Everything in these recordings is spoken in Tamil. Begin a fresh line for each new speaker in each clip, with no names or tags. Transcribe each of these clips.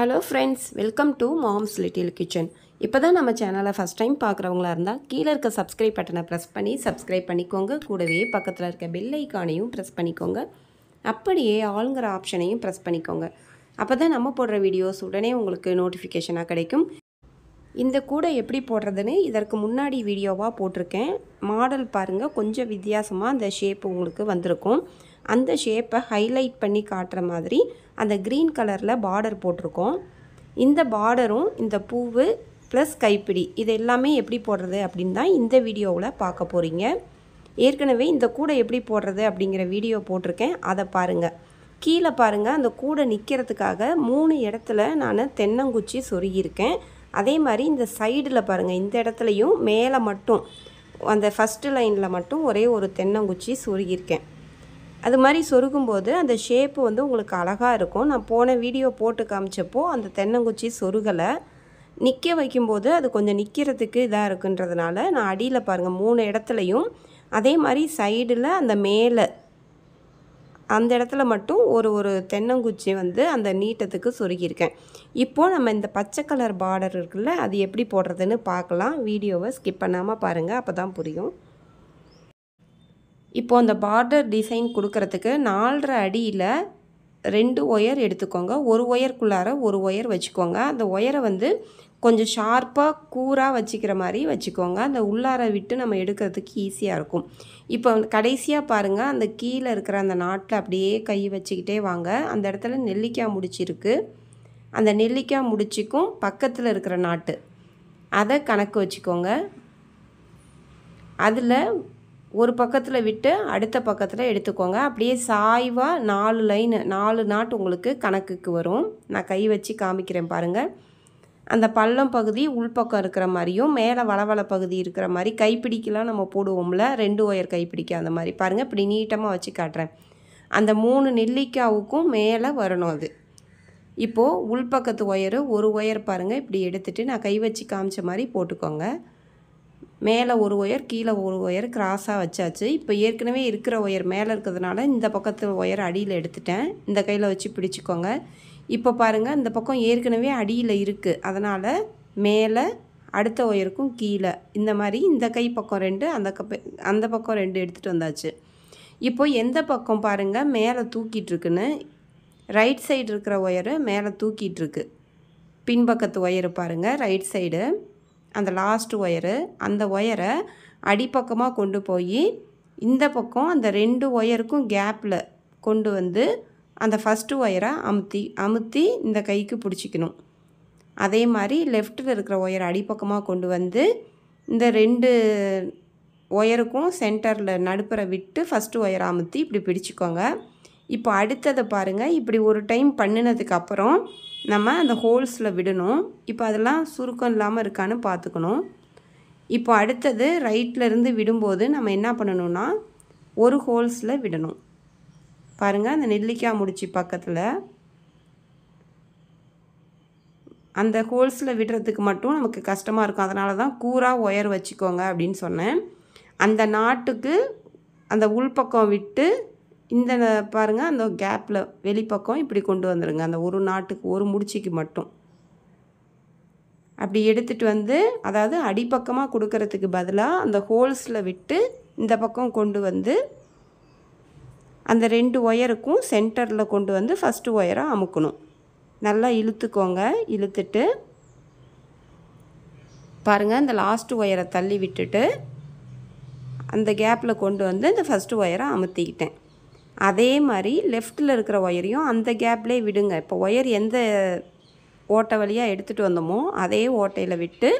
hello friends welcome to mom's little kitchen இப்போ தான் நம்ம சேனலை ஃபஸ்ட் டைம் பார்க்குறவங்களா இருந்தால் கீழே இருக்க சப்ஸ்கிரைப் பட்டனை ப்ரெஸ் பண்ணி சப்ஸ்கிரைப் பண்ணிக்கோங்க கூடவே பக்கத்தில் இருக்க பெல் ஐக்கானையும் ப்ரெஸ் பண்ணிக்கோங்க அப்படியே ஆளுங்கிற ஆப்ஷனையும் ப்ரெஸ் பண்ணிக்கோங்க அப்போ தான் நம்ம போடுற வீடியோஸ் உடனே உங்களுக்கு நோட்டிஃபிகேஷனாக கிடைக்கும் இந்த கூடை எப்படி போடுறதுன்னு இதற்கு முன்னாடி வீடியோவாக போட்டிருக்கேன் மாடல் பாருங்கள் கொஞ்சம் வித்தியாசமாக அந்த ஷேப் உங்களுக்கு வந்திருக்கும் அந்த ஷேப்பை ஹைலைட் பண்ணி காட்டுற மாதிரி அந்த க்ரீன் கலரில் பார்டர் போட்டிருக்கோம் இந்த பார்டரும் இந்த பூவு ப்ளஸ் கைப்பிடி இது எல்லாமே எப்படி போடுறது அப்படின்னு தான் இந்த வீடியோவில் பார்க்க போகிறீங்க ஏற்கனவே இந்த கூடை எப்படி போடுறது அப்படிங்கிற வீடியோ போட்டிருக்கேன் அதை பாருங்கள் கீழே பாருங்கள் அந்த கூடை நிற்கிறதுக்காக மூணு இடத்துல நான் தென்னங்குச்சி சொருகியிருக்கேன் அதே மாதிரி இந்த சைடில் பாருங்கள் இந்த இடத்துலையும் மேலே மட்டும் அந்த ஃபஸ்ட்டு லைனில் மட்டும் ஒரே ஒரு தென்னங்குச்சி சொருகியிருக்கேன் அது மாதிரி சொருகும்போது அந்த ஷேப்பு வந்து உங்களுக்கு அழகாக இருக்கும் நான் போன வீடியோ போட்டு காமிச்சப்போ அந்த தென்னங்குச்சி சொருகலை நிற்க வைக்கும்போது அது கொஞ்சம் நிற்கிறதுக்கு இதாக இருக்குன்றதுனால நான் அடியில் பாருங்கள் மூணு இடத்துலையும் அதே மாதிரி சைடில் அந்த மேலே அந்த இடத்துல மட்டும் ஒரு ஒரு தென்னங்குச்சி வந்து அந்த நீட்டத்துக்கு சொருகியிருக்கேன் இப்போது நம்ம இந்த பச்சை கலர் பார்டர் இருக்குல்ல அது எப்படி போடுறதுன்னு பார்க்கலாம் வீடியோவை ஸ்கிப் பண்ணாமல் பாருங்கள் அப்போ தான் புரியும் இப்போ அந்த பார்டர் டிசைன் கொடுக்கறதுக்கு நாலரை அடியில் ரெண்டு ஒயர் எடுத்துக்கோங்க ஒரு ஒயருக்குள்ளார ஒரு ஒயர் வச்சுக்கோங்க அந்த ஒயரை வந்து கொஞ்சம் ஷார்ப்பாக கூராக வச்சுக்கிற மாதிரி வச்சுக்கோங்க அந்த உள்ளார விட்டு நம்ம எடுக்கிறதுக்கு ஈஸியாக இருக்கும் இப்போ கடைசியாக பாருங்கள் அந்த கீழே இருக்கிற அந்த நாட்டில் அப்படியே கை வச்சுக்கிட்டே வாங்க அந்த இடத்துல நெல்லிக்காய் முடிச்சிருக்கு அந்த நெல்லிக்காய் முடிச்சிக்கும் பக்கத்தில் இருக்கிற நாட்டு அதை கணக்கு வச்சுக்கோங்க அதில் ஒரு பக்கத்தில் விட்டு அடுத்த பக்கத்தில் எடுத்துக்கோங்க அப்படியே சாய்வாக நாலு லைனு நாலு நாட் உங்களுக்கு கணக்குக்கு வரும் நான் கை வச்சு காமிக்கிறேன் பாருங்கள் அந்த பள்ளம் பகுதி உள்பக்கம் இருக்கிற மாதிரியும் மேலே வளவள பகுதி இருக்கிற மாதிரி கைப்பிடிக்கலாம் நம்ம போடுவோம்ல ரெண்டு ஒயர் கைப்பிடிக்க அந்த மாதிரி பாருங்கள் இப்படி நீட்டமாக வச்சு காட்டுறேன் அந்த மூணு நெல்லிக்காவுக்கும் மேலே வரணும் அது இப்போது உள்பக்கத்து ஒயரு ஒரு ஒயர் பாருங்கள் இப்படி எடுத்துகிட்டு நான் கை வச்சு காமிச்ச மாதிரி போட்டுக்கோங்க மேலே ஒரு ஒயர் கீழே ஒரு ஒயர் கிராஸாக வச்சாச்சு இப்போ ஏற்கனவே இருக்கிற ஒயர் மேலே இருக்கிறதுனால இந்த பக்கத்து ஒயர் அடியில் எடுத்துட்டேன் இந்த கையில் வச்சு பிடிச்சிக்கோங்க இப்போ பாருங்கள் இந்த பக்கம் ஏற்கனவே அடியில் இருக்குது அதனால் மேலே அடுத்த ஒயருக்கும் கீழே இந்த மாதிரி இந்த கை பக்கம் ரெண்டு அந்த கப்ப அந்த பக்கம் ரெண்டு எடுத்துகிட்டு வந்தாச்சு இப்போது எந்த பக்கம் பாருங்கள் மேலே தூக்கிட்டுருக்குன்னு ரைட் சைடு இருக்கிற ஒயரு மேலே தூக்கிட்டுருக்கு பின்பக்கத்து ஒயரு பாருங்கள் ரைட் சைடு அந்த லாஸ்ட் ஒயரு அந்த ஒயரை அடிப்பக்கமாக கொண்டு போய் இந்த பக்கம் அந்த ரெண்டு ஒயருக்கும் கேப்பில் கொண்டு வந்து அந்த ஃபஸ்ட்டு ஒயரை அமுத்தி அமுத்தி இந்த கைக்கு பிடிச்சிக்கணும் அதே மாதிரி லெஃப்ட்டில் இருக்கிற ஒயரை அடிப்பக்கமாக கொண்டு வந்து இந்த ரெண்டு ஒயருக்கும் சென்டரில் நடுப்புற விட்டு ஃபஸ்ட்டு ஒயரை அமுத்தி இப்படி பிடிச்சிக்கோங்க இப்போ அடுத்ததை பாருங்கள் இப்படி ஒரு டைம் பண்ணினதுக்கப்புறம் நம்ம அந்த ஹோல்ஸில் விடணும் இப்போ அதெல்லாம் சுருக்கம் இல்லாமல் இருக்கான்னு பார்த்துக்கணும் இப்போ அடுத்தது இருந்து விடும்போது நம்ம என்ன பண்ணணும்னா ஒரு ஹோல்ஸில் விடணும் பாருங்கள் அந்த நெல்லிக்காய் முடிச்சு பக்கத்தில் அந்த ஹோல்ஸில் விடுறதுக்கு மட்டும் நமக்கு கஷ்டமாக இருக்கும் அதனால தான் கூறாக ஒயர் வச்சுக்கோங்க அப்படின்னு சொன்னேன் அந்த நாட்டுக்கு அந்த உள்பக்கம் விட்டு இந்த பாருங்கள் அந்த கேப்பில் வெளிப்பக்கம் இப்படி கொண்டு வந்துடுங்க அந்த ஒரு நாட்டுக்கு ஒரு முடிச்சிக்கு மட்டும் அப்படி எடுத்துகிட்டு வந்து அதாவது அடிப்பக்கமாக கொடுக்கறதுக்கு பதிலாக அந்த ஹோல்ஸில் விட்டு இந்த பக்கம் கொண்டு வந்து அந்த ரெண்டு ஒயருக்கும் சென்டரில் கொண்டு வந்து ஃபஸ்ட்டு ஒயரை அமுக்கணும் நல்லா இழுத்துக்கோங்க இழுத்துட்டு பாருங்கள் இந்த லாஸ்ட்டு ஒயரை தள்ளி விட்டுட்டு அந்த கேப்பில் கொண்டு வந்து இந்த ஃபஸ்ட்டு ஒயரை அமுத்திக்கிட்டேன் அதே மாதிரி லெஃப்ட்டில் இருக்கிற ஒயரையும் அந்த கேப்லேயே விடுங்க இப்போ ஒயர் எந்த ஓட்டை வழியாக எடுத்துகிட்டு வந்தோமோ அதே ஓட்டையில் விட்டு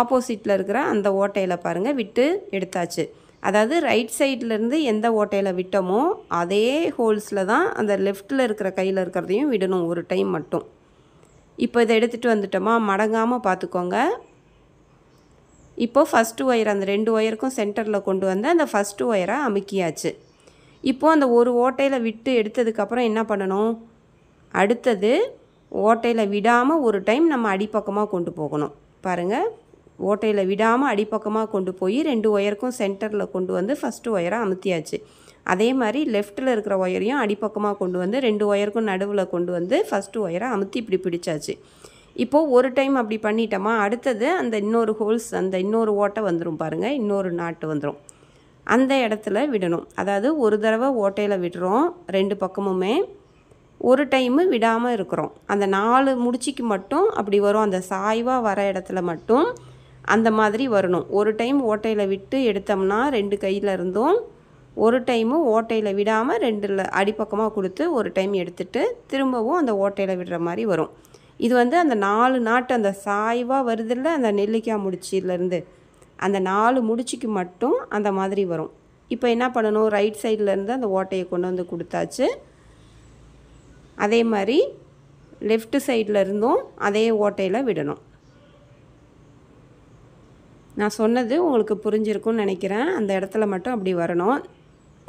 ஆப்போசிட்டில் இருக்கிற அந்த ஓட்டையில் பாருங்கள் விட்டு எடுத்தாச்சு அதாவது ரைட் சைட்லேருந்து எந்த ஓட்டையில் விட்டோமோ அதே ஹோல்ஸில் தான் அந்த லெஃப்ட்டில் இருக்கிற கையில் இருக்கிறதையும் விடணும் ஒரு டைம் மட்டும் இப்போ இதை எடுத்துகிட்டு வந்துட்டோமா மடங்காமல் பார்த்துக்கோங்க இப்போ ஃபஸ்ட்டு ஒயர் அந்த ரெண்டு ஒயருக்கும் சென்டரில் கொண்டு வந்து அந்த ஃபஸ்ட்டு ஒயரை அமுக்கியாச்சு இப்போது அந்த ஒரு ஓட்டையில் விட்டு எடுத்ததுக்கப்புறம் என்ன பண்ணணும் அடுத்தது ஓட்டையில் விடாமல் ஒரு டைம் நம்ம அடிப்பக்கமாக கொண்டு போகணும் பாருங்கள் ஓட்டையில் விடாமல் அடிப்பக்கமாக கொண்டு போய் ரெண்டு ஒயருக்கும் சென்டரில் கொண்டு வந்து ஃபஸ்ட்டு ஒயராக அமுத்தியாச்சு அதே மாதிரி லெஃப்ட்டில் இருக்கிற ஒயரையும் அடிப்பக்கமாக கொண்டு வந்து ரெண்டு ஒயருக்கும் நடுவில் கொண்டு வந்து ஃபஸ்ட்டு ஒயரை அமுத்தி இப்படி பிடிச்சாச்சு இப்போது ஒரு டைம் அப்படி பண்ணிட்டோமா அடுத்தது அந்த இன்னொரு ஹோல்ஸ் அந்த இன்னொரு ஓட்டை வந்துடும் பாருங்கள் இன்னொரு நாட்டு வந்துடும் அந்த இடத்துல விடணும் அதாவது ஒரு தடவை ஓட்டையில் விடுறோம் ரெண்டு பக்கமுமே ஒரு டைமு விடாமல் இருக்கிறோம் அந்த நாலு முடிச்சிக்கு மட்டும் அப்படி வரும் அந்த சாய்வாக வர இடத்துல மட்டும் அந்த மாதிரி வரணும் ஒரு டைம் ஓட்டையில் விட்டு எடுத்தோம்னா ரெண்டு கையில் இருந்தும் ஒரு டைமு ஓட்டையில் விடாமல் ரெண்டில் அடிப்பக்கமாக கொடுத்து ஒரு டைம் எடுத்துகிட்டு திரும்பவும் அந்த ஓட்டையில் விடுற மாதிரி வரும் இது வந்து அந்த நாலு நாட்டு அந்த சாய்வாக வருதில்ல அந்த நெல்லிக்காய் முடிச்சிலேருந்து அந்த நாலு முடிச்சுக்கு மட்டும் அந்த மாதிரி வரும் இப்போ என்ன பண்ணணும் ரைட் சைட்லேருந்து அந்த ஓட்டையை கொண்டு வந்து கொடுத்தாச்சு அதே மாதிரி லெஃப்ட் சைடில் இருந்தும் அதே ஓட்டையில் விடணும் நான் சொன்னது உங்களுக்கு புரிஞ்சிருக்கும்னு நினைக்கிறேன் அந்த இடத்துல மட்டும் அப்படி வரணும்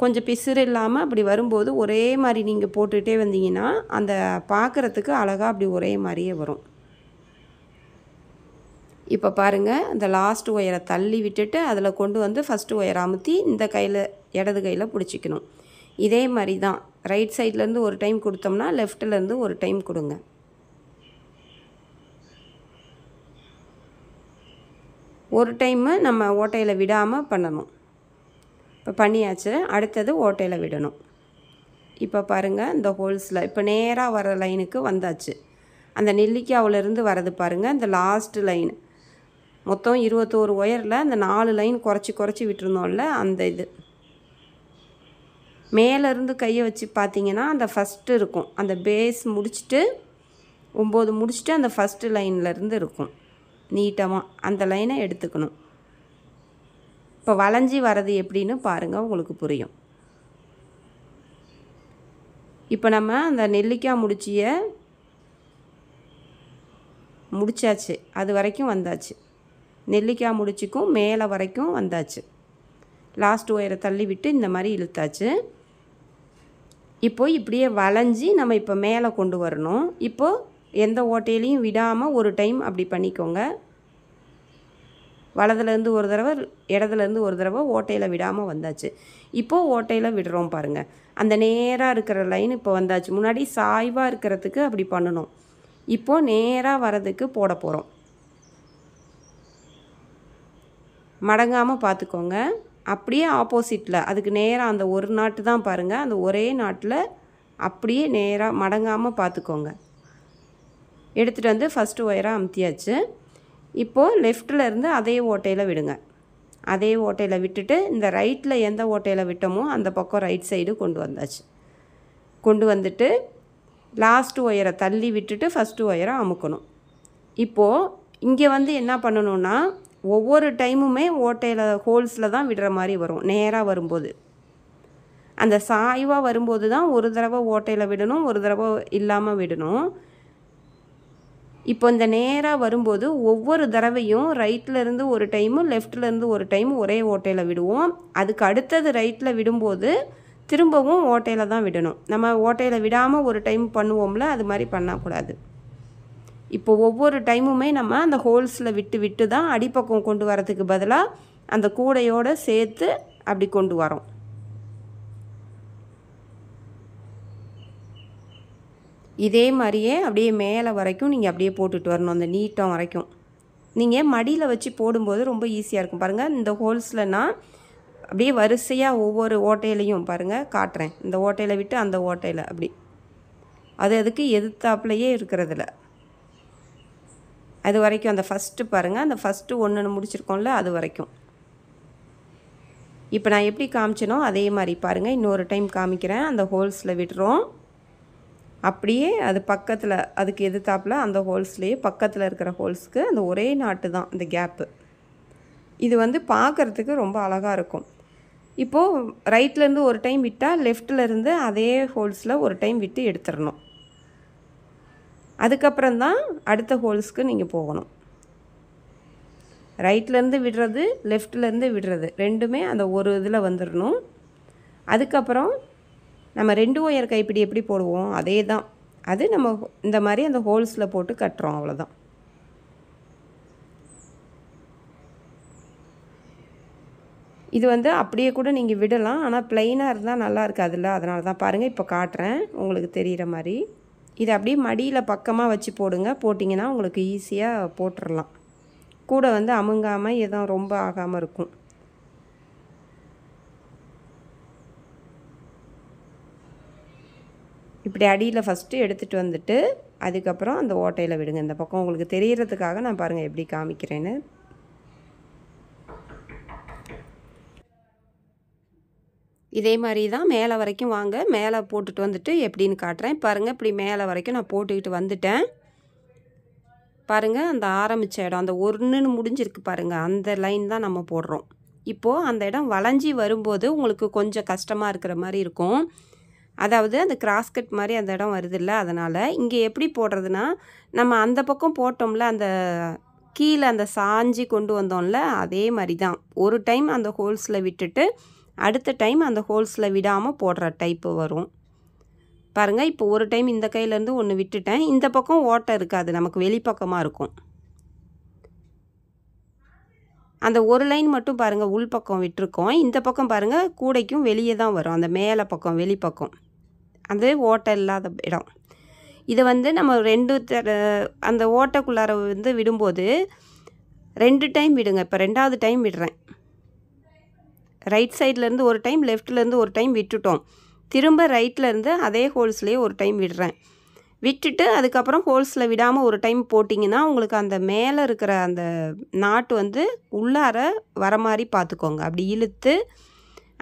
கொஞ்சம் பிசுறு இல்லாமல் அப்படி வரும்போது ஒரே மாதிரி நீங்கள் போட்டுகிட்டே வந்தீங்கன்னா அந்த பார்க்குறதுக்கு அழகாக அப்படி ஒரே மாதிரியே வரும் இப்போ பாருங்கள் இந்த லாஸ்ட் ஒயரை தள்ளி விட்டுட்டு அதில் கொண்டு வந்து ஃபஸ்ட்டு ஒயரை அமுத்தி இந்த கையில் இடது கையில் பிடிச்சிக்கணும் இதே மாதிரி தான் ரைட் சைட்லேருந்து ஒரு டைம் கொடுத்தோம்னா லெஃப்ட்லேருந்து ஒரு டைம் கொடுங்க ஒரு டைமு நம்ம ஓட்டையில் விடாமல் பண்ணணும் இப்போ பண்ணியாச்சு அடுத்தது ஓட்டையில் விடணும் இப்போ பாருங்கள் இந்த ஹோல்ஸில் இப்போ நேராக வர லைனுக்கு வந்தாச்சு அந்த நெல்லிக்காவிலேருந்து வரது பாருங்கள் இந்த லாஸ்ட் லைன் மொத்தம் இருபத்தோரு ஒயரில் அந்த நாலு லைன் குறைச்சி குறைச்சி விட்டுருந்தோம்ல அந்த இது மேலேருந்து கையை வச்சு பார்த்தீங்கன்னா அந்த ஃபஸ்ட்டு இருக்கும் அந்த பேஸ் முடிச்சுட்டு ஒம்பது முடிச்சுட்டு அந்த ஃபஸ்ட்டு லைன்லேருந்து இருக்கும் நீட்டமாக அந்த லைனை எடுத்துக்கணும் இப்போ வளைஞ்சி வர்றது எப்படின்னு பாருங்கள் உங்களுக்கு புரியும் இப்போ நம்ம அந்த நெல்லிக்காய் முடிச்சிய முடிச்சாச்சு அது வரைக்கும் வந்தாச்சு நெல்லிக்காய் முடிச்சுக்கும் மேலே வரைக்கும் வந்தாச்சு லாஸ்ட் ஒயரை தள்ளி விட்டு இந்த மாதிரி இழுத்தாச்சு இப்போ இப்படியே வளைஞ்சி நம்ம இப்போ மேலே கொண்டு வரணும் இப்போது எந்த ஓட்டையிலையும் விடாமல் ஒரு டைம் அப்படி பண்ணிக்கோங்க வலதுலேருந்து ஒரு தடவை இடதுலேருந்து ஒரு தடவை ஓட்டையில் விடாமல் வந்தாச்சு இப்போது ஓட்டையில் விடுறோம் பாருங்கள் அந்த நேராக இருக்கிற லைன் இப்போ வந்தாச்சு முன்னாடி சாய்வாக இருக்கிறதுக்கு அப்படி பண்ணணும் இப்போது நேராக வரதுக்கு போட போகிறோம் மடங்காமல் பார்த்துக்கோங்க அப்படியே ஆப்போசிட்டில் அதுக்கு நேராக அந்த ஒரு நாட்டு தான் பாருங்கள் அந்த ஒரே நாட்டில் அப்படியே நேராக மடங்காமல் பார்த்துக்கோங்க எடுத்துகிட்டு வந்து ஃபஸ்ட்டு ஒயராக அமுத்தியாச்சு இப்போது லெஃப்டில் இருந்து அதே ஓட்டையில் விடுங்க அதே ஓட்டையில் விட்டுட்டு இந்த ரைட்டில் எந்த ஓட்டையில் விட்டோமோ அந்த பக்கம் ரைட் சைடு கொண்டு வந்தாச்சு கொண்டு வந்துட்டு லாஸ்ட்டு ஒயரை தள்ளி விட்டுட்டு ஃபஸ்ட்டு ஒயரை அமுக்கணும் இப்போது இங்கே வந்து என்ன பண்ணணுன்னா ஒவ்வொரு டைமுமே ஓட்டையில் ஹோல்ஸில் தான் விடுற மாதிரி வரும் நேராக வரும்போது அந்த சாய்வாக வரும்போது தான் ஒரு தடவை ஓட்டையில் விடணும் ஒரு தடவை இல்லாமல் விடணும் இப்போ இந்த நேராக வரும்போது ஒவ்வொரு தடவையும் இருந்து ஒரு டைமு லெஃப்ட்லேருந்து ஒரு டைம் ஒரே ஓட்டையில் விடுவோம் அதுக்கு அடுத்தது ரைட்டில் விடும்போது திரும்பவும் ஓட்டையில் தான் விடணும் நம்ம ஓட்டையில் விடாமல் ஒரு டைம் பண்ணுவோம்ல அது மாதிரி பண்ணக்கூடாது இப்போ ஒவ்வொரு டைமுமே நம்ம அந்த ஹோல்ஸில் விட்டு விட்டு தான் அடிப்பக்கம் கொண்டு வரதுக்கு பதிலாக அந்த கூடையோடு சேர்த்து அப்படி கொண்டு வரோம் இதே மாதிரியே அப்படியே மேலே வரைக்கும் நீங்கள் அப்படியே போட்டுட்டு வரணும் அந்த நீட்டம் வரைக்கும் நீங்கள் மடியில் வச்சு போடும்போது ரொம்ப ஈஸியாக இருக்கும் பாருங்கள் இந்த ஹோல்ஸ்லனா அப்படியே வரிசையாக ஒவ்வொரு ஓட்டையிலையும் பாருங்கள் காட்டுறேன் இந்த ஓட்டையில் விட்டு அந்த ஓட்டையில் அப்படி அது அதுக்கு எதிர்த்தாப்புலையே இருக்கிறதில்ல அது வரைக்கும் அந்த ஃபஸ்ட்டு பாருங்கள் அந்த ஃபஸ்ட்டு ஒன்று முடிச்சிருக்கோம்ல அது வரைக்கும் இப்போ நான் எப்படி காமிச்சனோ அதே மாதிரி பாருங்கள் இன்னொரு டைம் காமிக்கிறேன் அந்த ஹோல்ஸில் விடுறோம் அப்படியே அது பக்கத்தில் அதுக்கு தாப்பில் அந்த ஹோல்ஸ்லேயே பக்கத்தில் இருக்கிற ஹோல்ஸ்க்கு அந்த ஒரே நாட்டு தான் இந்த கேப்பு இது வந்து பார்க்குறதுக்கு ரொம்ப அழகாக இருக்கும் இப்போது ரைட்லேருந்து ஒரு டைம் விட்டால் லெஃப்டில் இருந்து அதே ஹோல்ஸில் ஒரு டைம் விட்டு எடுத்துடணும் அதுக்கப்புறம் தான் அடுத்த ஹோல்ஸ்க்கு நீங்கள் போகணும் ரைட்லேருந்து விடுறது லெஃப்ட்லேருந்து விடுறது ரெண்டுமே அந்த ஒரு இதில் வந்துடணும் அதுக்கப்புறம் நம்ம ரெண்டு ஒயர் கைப்பிடி எப்படி போடுவோம் அதே தான் அது நம்ம இந்த மாதிரி அந்த ஹோல்ஸில் போட்டு கட்டுறோம் அவ்வளோதான் இது வந்து அப்படியே கூட நீங்கள் விடலாம் ஆனால் ப்ளைனாக இருந்தால் நல்லா இருக்காதுல்ல அதனால தான் பாருங்கள் இப்போ காட்டுறேன் உங்களுக்கு தெரிகிற மாதிரி இதை அப்படியே மடியில் பக்கமாக வச்சு போடுங்க போட்டிங்கன்னா உங்களுக்கு ஈஸியாக போட்டுடலாம் கூட வந்து அமுங்காமல் எதுவும் ரொம்ப ஆகாமல் இருக்கும் இப்படி அடியில் ஃபஸ்ட்டு எடுத்துகிட்டு வந்துட்டு அதுக்கப்புறம் அந்த ஓட்டையில் விடுங்க இந்த பக்கம் உங்களுக்கு தெரிகிறதுக்காக நான் பாருங்கள் எப்படி காமிக்கிறேன்னு இதே மாதிரி தான் மேலே வரைக்கும் வாங்க மேலே போட்டுட்டு வந்துட்டு எப்படின்னு காட்டுறேன் பாருங்கள் இப்படி மேலே வரைக்கும் நான் போட்டுக்கிட்டு வந்துட்டேன் பாருங்கள் அந்த ஆரம்பித்த இடம் அந்த ஒன்றுன்னு முடிஞ்சிருக்கு பாருங்கள் அந்த லைன் தான் நம்ம போடுறோம் இப்போது அந்த இடம் வளைஞ்சி வரும்போது உங்களுக்கு கொஞ்சம் கஷ்டமாக இருக்கிற மாதிரி இருக்கும் அதாவது அந்த கிராஸ்கட் மாதிரி அந்த இடம் வருதில்ல அதனால் இங்கே எப்படி போடுறதுனா நம்ம அந்த பக்கம் போட்டோம்ல அந்த கீழே அந்த சாஞ்சி கொண்டு வந்தோம்ல அதே மாதிரி தான் ஒரு டைம் அந்த ஹோல்ஸில் விட்டுட்டு அடுத்த டைம் அந்த ஹோல்ஸில் விடாமல் போடுற டைப்பு வரும் பாருங்கள் இப்போ ஒரு டைம் இந்த கையிலேருந்து ஒன்று விட்டுட்டேன் இந்த பக்கம் ஓட்டை இருக்காது நமக்கு வெளிப்பக்கமாக இருக்கும் அந்த ஒரு லைன் மட்டும் பாருங்கள் உள் பக்கம் விட்டுருக்கோம் இந்த பக்கம் பாருங்கள் கூடைக்கும் வெளியே தான் வரும் அந்த மேலே பக்கம் வெளிப்பக்கம் அந்த ஓட்டை இல்லாத இடம் இதை வந்து நம்ம ரெண்டு அந்த ஓட்டைக்குள்ளார வந்து விடும்போது ரெண்டு டைம் விடுங்க இப்போ ரெண்டாவது டைம் விடுறேன் ரைட் சைட்லேருந்து ஒரு டைம் லெஃப்ட்லேருந்து ஒரு டைம் விட்டுட்டோம் திரும்ப இருந்து அதே ஹோல்ஸ்லேயே ஒரு டைம் விடுறேன் விட்டுட்டு அதுக்கப்புறம் ஹோல்ஸில் விடாமல் ஒரு டைம் போட்டிங்கன்னா உங்களுக்கு அந்த மேலே இருக்கிற அந்த நாட்டு வந்து உள்ளார வர மாதிரி பார்த்துக்கோங்க அப்படி இழுத்து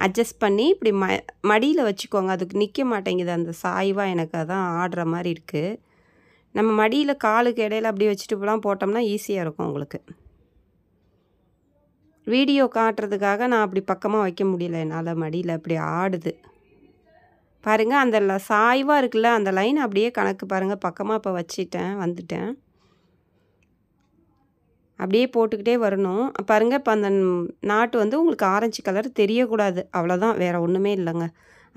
அட்ஜஸ்ட் பண்ணி இப்படி ம மடியில் வச்சுக்கோங்க அதுக்கு நிற்க மாட்டேங்குது அந்த சாய்வாக எனக்கு அதான் ஆடுற மாதிரி இருக்குது நம்ம மடியில் காலுக்கு இடையில அப்படி வச்சுட்டு போலாம் போட்டோம்னா ஈஸியாக இருக்கும் உங்களுக்கு வீடியோ காட்டுறதுக்காக நான் அப்படி பக்கமாக வைக்க முடியல என்னால் மடியில் அப்படி ஆடுது பாருங்கள் அந்த சாய்வாக இருக்குல்ல அந்த லைன் அப்படியே கணக்கு பாருங்கள் பக்கமாக இப்போ வச்சிட்டேன் வந்துட்டேன் அப்படியே போட்டுக்கிட்டே வரணும் பாருங்கள் இப்போ அந்த நாட்டு வந்து உங்களுக்கு ஆரஞ்சு கலர் தெரியக்கூடாது அவ்வளோதான் வேறு ஒன்றுமே இல்லைங்க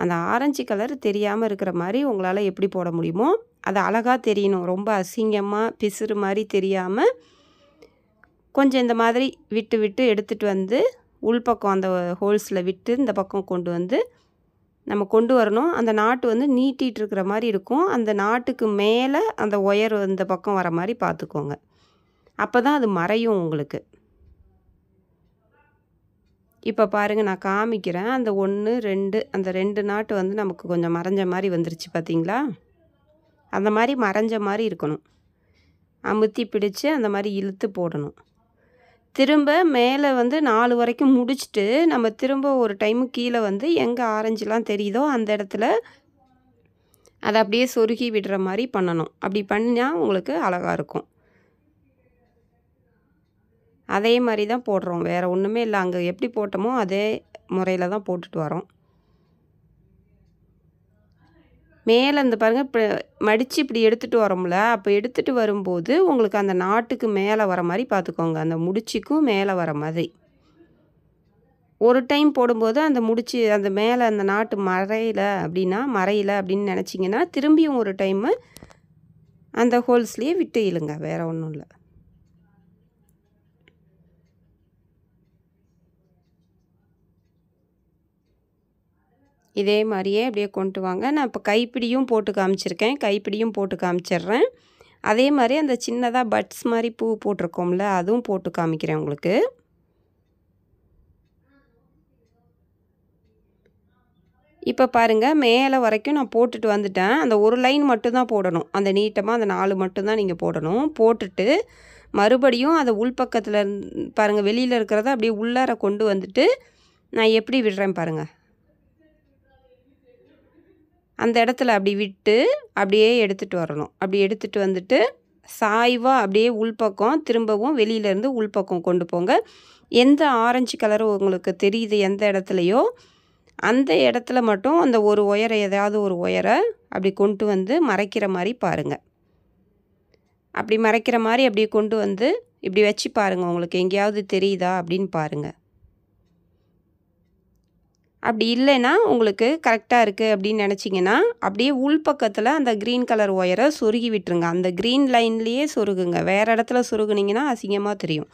அந்த ஆரஞ்சு கலர் தெரியாமல் இருக்கிற மாதிரி உங்களால் எப்படி போட முடியுமோ அது அழகாக தெரியணும் ரொம்ப அசிங்கமாக பிசுறு மாதிரி தெரியாமல் கொஞ்சம் இந்த மாதிரி விட்டு விட்டு எடுத்துகிட்டு வந்து உள்பக்கம் அந்த ஹோல்ஸில் விட்டு இந்த பக்கம் கொண்டு வந்து நம்ம கொண்டு வரணும் அந்த நாட்டு வந்து நீட்டிகிட்டு இருக்கிற மாதிரி இருக்கும் அந்த நாட்டுக்கு மேலே அந்த ஒயர் இந்த பக்கம் வர மாதிரி பார்த்துக்கோங்க அப்போ தான் அது மறையும் உங்களுக்கு இப்போ பாருங்கள் நான் காமிக்கிறேன் அந்த ஒன்று ரெண்டு அந்த ரெண்டு நாட்டு வந்து நமக்கு கொஞ்சம் மறைஞ்ச மாதிரி வந்துருச்சு பார்த்தீங்களா அந்த மாதிரி மறைஞ்ச மாதிரி இருக்கணும் அமுத்தி பிடிச்சி அந்த மாதிரி இழுத்து போடணும் திரும்ப மேலே வந்து நாலு வரைக்கும் முடிச்சுட்டு நம்ம திரும்ப ஒரு டைம் கீழே வந்து எங்கே ஆரஞ்சுலாம் தெரியுதோ அந்த இடத்துல அதை அப்படியே சொருகி விடுற மாதிரி பண்ணணும் அப்படி பண்ணால் உங்களுக்கு அழகாக இருக்கும் அதே மாதிரி தான் போடுறோம் வேறு ஒன்றுமே இல்லை அங்கே எப்படி போட்டோமோ அதே முறையில் தான் போட்டுட்டு வரோம் மேலே இந்த பாருங்கள் இப்போ மடித்து இப்படி எடுத்துகிட்டு வரோம்ல அப்போ எடுத்துகிட்டு வரும்போது உங்களுக்கு அந்த நாட்டுக்கு மேலே வர மாதிரி பார்த்துக்கோங்க அந்த முடிச்சுக்கும் மேலே வர மாதிரி ஒரு டைம் போடும்போது அந்த முடிச்சு அந்த மேலே அந்த நாட்டு மறையில அப்படின்னா மறையில அப்படின்னு நினச்சிங்கன்னா திரும்பியும் ஒரு டைமு அந்த ஹோல்ஸ்லேயே விட்டு இழுங்க வேறு ஒன்றும் இல்லை இதே மாதிரியே அப்படியே கொண்டு வாங்க நான் இப்போ கைப்பிடியும் போட்டு காமிச்சிருக்கேன் கைப்பிடியும் போட்டு காமிச்சிட்றேன் அதே மாதிரி அந்த சின்னதாக பட்ஸ் மாதிரி பூ போட்டிருக்கோம்ல அதுவும் போட்டு காமிக்கிறேன் உங்களுக்கு இப்போ பாருங்கள் மேலே வரைக்கும் நான் போட்டுட்டு வந்துட்டேன் அந்த ஒரு லைன் மட்டும்தான் போடணும் அந்த நீட்டமாக அந்த நாலு மட்டும்தான் நீங்கள் போடணும் போட்டுட்டு மறுபடியும் அதை உள்பக்கத்தில் பாருங்கள் வெளியில் இருக்கிறத அப்படியே உள்ளார கொண்டு வந்துட்டு நான் எப்படி விடுறேன் பாருங்கள் அந்த இடத்துல அப்படி விட்டு அப்படியே எடுத்துகிட்டு வரணும் அப்படி எடுத்துகிட்டு வந்துட்டு சாய்வாக அப்படியே உள்பக்கம் திரும்பவும் வெளியிலேருந்து உள்பக்கம் கொண்டு போங்க எந்த ஆரஞ்சு கலர் உங்களுக்கு தெரியுது எந்த இடத்துலையோ அந்த இடத்துல மட்டும் அந்த ஒரு ஒயரை ஏதாவது ஒரு ஒயரை அப்படி கொண்டு வந்து மறைக்கிற மாதிரி பாருங்கள் அப்படி மறைக்கிற மாதிரி அப்படியே கொண்டு வந்து இப்படி வச்சு பாருங்கள் உங்களுக்கு எங்கேயாவது தெரியுதா அப்படின்னு பாருங்கள் அப்படி இல்லைன்னா உங்களுக்கு கரெக்டாக இருக்குது அப்படின்னு நினச்சிங்கன்னா அப்படியே உள் பக்கத்தில் அந்த க்ரீன் கலர் ஒயரை சொருகி விட்டுருங்க அந்த க்ரீன் லைன்லேயே சொருகுங்க வேறு இடத்துல சொருகுனிங்கன்னா அசிங்கமாக தெரியும்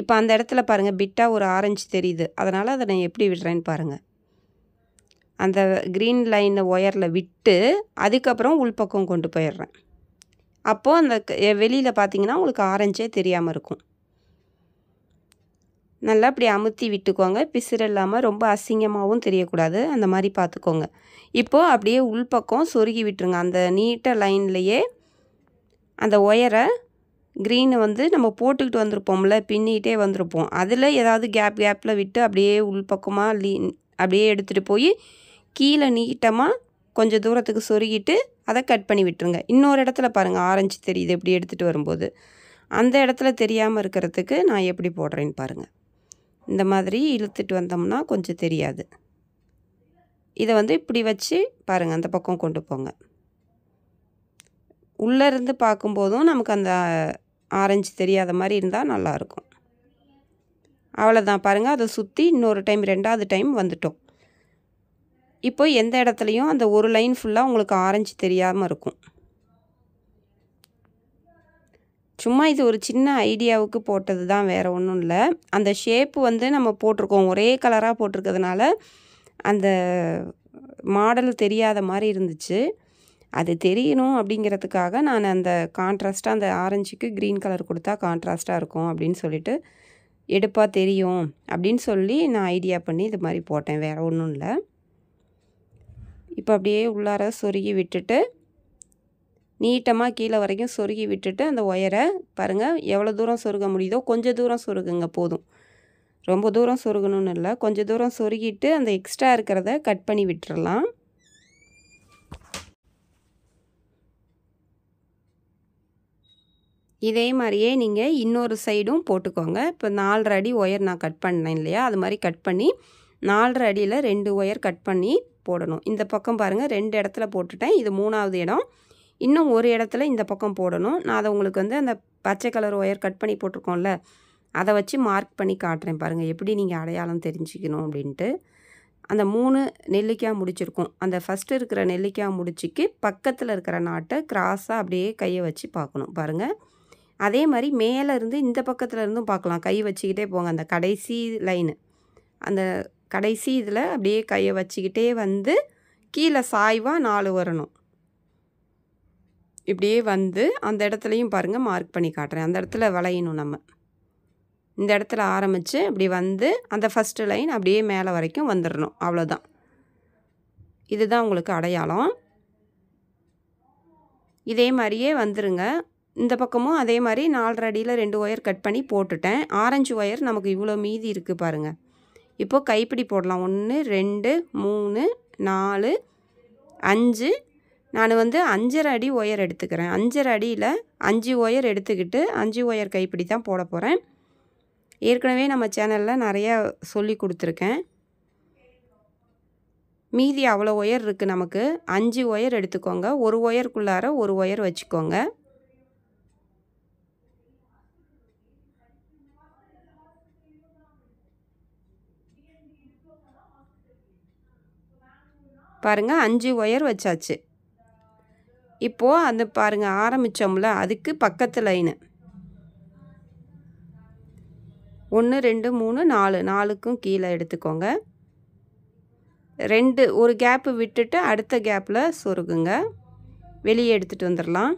இப்போ அந்த இடத்துல பாருங்கள் பிட்டாக ஒரு ஆரஞ்சு தெரியுது அதனால் அதை நான் எப்படி விடுறேன்னு பாருங்கள் அந்த க்ரீன் லைனை ஒயரில் விட்டு அதுக்கப்புறம் உள்பக்கம் கொண்டு போயிடுறேன் அப்போது அந்த வெளியில் பார்த்தீங்கன்னா உங்களுக்கு ஆரஞ்சே தெரியாமல் இருக்கும் நல்லா அப்படி அமுத்தி விட்டுக்கோங்க பிசுறு இல்லாமல் ரொம்ப அசிங்கமாகவும் தெரியக்கூடாது அந்த மாதிரி பார்த்துக்கோங்க இப்போது அப்படியே உள்பக்கம் சொருகி விட்டுருங்க அந்த நீட்ட லைன்லையே அந்த ஒயரை க்ரீனை வந்து நம்ம போட்டுக்கிட்டு வந்திருப்போம்ல பின்னிகிட்டே வந்திருப்போம் அதில் ஏதாவது கேப் கேப்பில் விட்டு அப்படியே உள்பக்கமாக லீ அப்படியே எடுத்துகிட்டு போய் கீழே நீட்டமாக கொஞ்சம் தூரத்துக்கு சொருகிட்டு அதை கட் பண்ணி விட்டுருங்க இன்னொரு இடத்துல பாருங்கள் ஆரஞ்சு தெரியுது எப்படி எடுத்துகிட்டு வரும்போது அந்த இடத்துல தெரியாமல் இருக்கிறதுக்கு நான் எப்படி போடுறேன்னு பாருங்கள் இந்த மாதிரி இழுத்துட்டு வந்தோம்னா கொஞ்சம் தெரியாது இதை வந்து இப்படி வச்சு பாருங்கள் அந்த பக்கம் கொண்டு போங்க உள்ளே இருந்து பார்க்கும்போதும் நமக்கு அந்த ஆரஞ்சு தெரியாத மாதிரி இருந்தால் நல்லாயிருக்கும் அவ்வளோதான் பாருங்கள் அதை சுற்றி இன்னொரு டைம் ரெண்டாவது டைம் வந்துட்டோம் இப்போ எந்த இடத்துலையும் அந்த ஒரு லைன் ஃபுல்லாக உங்களுக்கு ஆரஞ்சு தெரியாமல் இருக்கும் சும்மா இது ஒரு சின்ன ஐடியாவுக்கு போட்டது தான் வேறு ஒன்றும் இல்லை அந்த ஷேப்பு வந்து நம்ம போட்டிருக்கோம் ஒரே கலராக போட்டிருக்கிறதுனால அந்த மாடல் தெரியாத மாதிரி இருந்துச்சு அது தெரியணும் அப்படிங்கிறதுக்காக நான் அந்த கான்ட்ராஸ்ட்டாக அந்த ஆரஞ்சுக்கு க்ரீன் கலர் கொடுத்தா கான்ட்ராஸ்ட்டாக இருக்கும் அப்படின்னு சொல்லிட்டு எடுப்பாக தெரியும் அப்படின்னு சொல்லி நான் ஐடியா பண்ணி இது மாதிரி போட்டேன் வேறு ஒன்றும் இல்லை இப்போ அப்படியே உள்ளார சொருகி விட்டுட்டு நீட்டமாக கீழே வரைக்கும் சொருகி விட்டுட்டு அந்த ஒயரை பாருங்கள் எவ்வளோ தூரம் சொருக முடியுதோ கொஞ்சம் தூரம் சொருகுங்க போதும் ரொம்ப தூரம் சொருகணும்னு இல்லை கொஞ்சம் தூரம் சொருகிட்டு அந்த எக்ஸ்ட்ரா இருக்கிறத கட் பண்ணி விட்டுடலாம் இதே மாதிரியே நீங்கள் இன்னொரு சைடும் போட்டுக்கோங்க இப்போ நாலரை அடி ஒயர் நான் கட் பண்ணேன் இல்லையா அது மாதிரி கட் பண்ணி நாலரை அடியில் ரெண்டு ஒயர் கட் பண்ணி போடணும் இந்த பக்கம் பாருங்கள் ரெண்டு இடத்துல போட்டுட்டேன் இது மூணாவது இடம் இன்னும் ஒரு இடத்துல இந்த பக்கம் போடணும் நான் அதை உங்களுக்கு வந்து அந்த பச்சை கலர் ஒயர் கட் பண்ணி போட்டிருக்கோம்ல அதை வச்சு மார்க் பண்ணி காட்டுறேன் பாருங்கள் எப்படி நீங்கள் அடையாளம் தெரிஞ்சுக்கணும் அப்படின்ட்டு அந்த மூணு நெல்லிக்காய் முடிச்சிருக்கும் அந்த ஃபஸ்ட்டு இருக்கிற நெல்லிக்காய் முடிச்சுக்கு பக்கத்தில் இருக்கிற நாட்டை கிராஸாக அப்படியே கையை வச்சு பார்க்கணும் பாருங்கள் அதே மாதிரி மேலே இருந்து இந்த பக்கத்தில் இருந்தும் பார்க்கலாம் கை வச்சுக்கிட்டே போங்க அந்த கடைசி லைனு அந்த கடைசி இதில் அப்படியே கையை வச்சுக்கிட்டே வந்து கீழே சாய்வாக நாலு வரணும் இப்படியே வந்து அந்த இடத்துலையும் பாருங்கள் மார்க் பண்ணி காட்டுறேன் அந்த இடத்துல வளையணும் நம்ம இந்த இடத்துல ஆரம்பித்து இப்படி வந்து அந்த ஃபஸ்ட்டு லைன் அப்படியே மேலே வரைக்கும் வந்துடணும் அவ்வளோதான் இதுதான் உங்களுக்கு அடையாளம் இதே மாதிரியே வந்துருங்க இந்த பக்கமும் அதே மாதிரி நாலரை அடியில் ரெண்டு ஒயர் கட் பண்ணி போட்டுட்டேன் ஆரஞ்சு ஒயர் நமக்கு இவ்வளோ மீதி இருக்குது பாருங்கள் இப்போது கைப்பிடி போடலாம் ஒன்று ரெண்டு மூணு நாலு அஞ்சு நான் வந்து அஞ்சரை அடி ஒயர் எடுத்துக்கிறேன் அஞ்சரை அடியில் அஞ்சு ஒயர் எடுத்துக்கிட்டு அஞ்சு ஒயர் கைப்பிடி தான் போட போகிறேன் ஏற்கனவே நம்ம சேனலில் நிறையா சொல்லி கொடுத்துருக்கேன் மீதி அவ்வளோ ஒயர் இருக்குது நமக்கு அஞ்சு ஒயர் எடுத்துக்கோங்க ஒரு ஒயருக்குள்ளார ஒரு ஒயர் வச்சுக்கோங்க பாருங்கள் அஞ்சு ஒயர் வச்சாச்சு இப்போது அந்த பாருங்கள் ஆரம்பித்தோம்ல அதுக்கு பக்கத்து லைனு ஒன்று ரெண்டு மூணு நாலு நாலுக்கும் கீழே எடுத்துக்கோங்க ரெண்டு ஒரு கேப்பு விட்டுட்டு அடுத்த கேப்பில் சொருகுங்க வெளியே எடுத்துகிட்டு வந்துடலாம்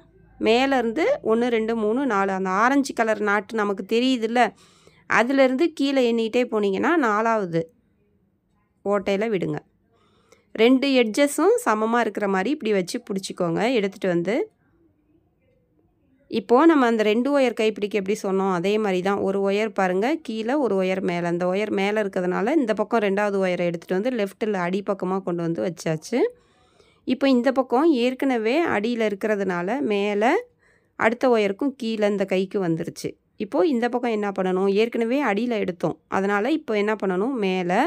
மேலேருந்து ஒன்று ரெண்டு மூணு நாலு அந்த ஆரஞ்சு கலர் நாட்டு நமக்கு தெரியுதுல்ல அதுலேருந்து கீழே எண்ணிக்கிட்டே போனீங்கன்னா நாலாவது ஓட்டையில் விடுங்க ரெண்டு எட்ஜஸும் சமமாக இருக்கிற மாதிரி இப்படி வச்சு பிடிச்சிக்கோங்க எடுத்துகிட்டு வந்து இப்போது நம்ம அந்த ரெண்டு ஒயர் கைப்பிடிக்கு எப்படி சொன்னோம் அதே மாதிரி தான் ஒரு ஒயர் பாருங்கள் கீழே ஒரு ஒயர் மேலே அந்த ஒயர் மேலே இருக்கிறதுனால இந்த பக்கம் ரெண்டாவது ஒயரை எடுத்துகிட்டு வந்து லெஃப்ட்டில் அடிப்பக்கமாக கொண்டு வந்து வச்சாச்சு இப்போ இந்த பக்கம் ஏற்கனவே அடியில் இருக்கிறதுனால மேலே அடுத்த ஒயருக்கும் கீழே இந்த கைக்கு வந்துருச்சு இப்போது இந்த பக்கம் என்ன பண்ணணும் ஏற்கனவே அடியில் எடுத்தோம் அதனால் இப்போ என்ன பண்ணணும் மேலே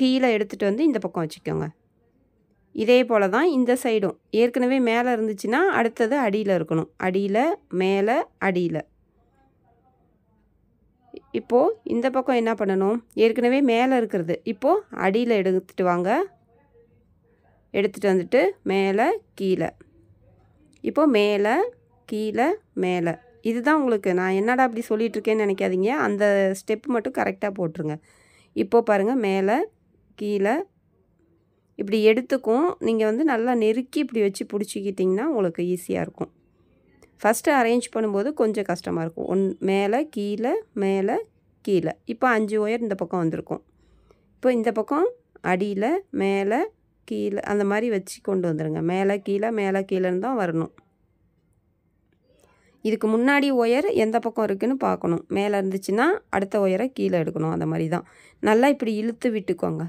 கீழே எடுத்துகிட்டு வந்து இந்த பக்கம் வச்சுக்கோங்க இதே போல் தான் இந்த சைடும் ஏற்கனவே மேலே இருந்துச்சுன்னா அடுத்தது அடியில் இருக்கணும் அடியில் மேலே அடியில் இப்போது இந்த பக்கம் என்ன பண்ணணும் ஏற்கனவே மேலே இருக்கிறது இப்போது அடியில் எடுத்துகிட்டு வாங்க எடுத்துகிட்டு வந்துட்டு மேலே கீழே இப்போது மேலே கீழே மேலே இதுதான் உங்களுக்கு நான் என்னடா அப்படி சொல்லிகிட்ருக்கேன்னு நினைக்காதீங்க அந்த ஸ்டெப் மட்டும் கரெக்டாக போட்டுருங்க இப்போது பாருங்கள் மேலே கீழே இப்படி எடுத்துக்கும் நீங்கள் வந்து நல்லா நெருக்கி இப்படி வச்சு பிடிச்சிக்கிட்டிங்கன்னா உங்களுக்கு ஈஸியாக இருக்கும் ஃபஸ்ட்டு அரேஞ்ச் பண்ணும்போது கொஞ்சம் கஷ்டமாக இருக்கும் ஒன் மேலே கீழே மேலே கீழே இப்போ அஞ்சு ஒயர் இந்த பக்கம் வந்திருக்கும் இப்போ இந்த பக்கம் அடியில் மேலே கீழே அந்த மாதிரி வச்சு கொண்டு வந்துடுங்க மேலே கீழே மேலே கீழேன்னு தான் வரணும் இதுக்கு முன்னாடி ஒயர் எந்த பக்கம் இருக்குதுன்னு பார்க்கணும் மேலே இருந்துச்சுன்னா அடுத்த ஒயரை கீழே எடுக்கணும் அந்த மாதிரி தான் நல்லா இப்படி இழுத்து விட்டுக்கோங்க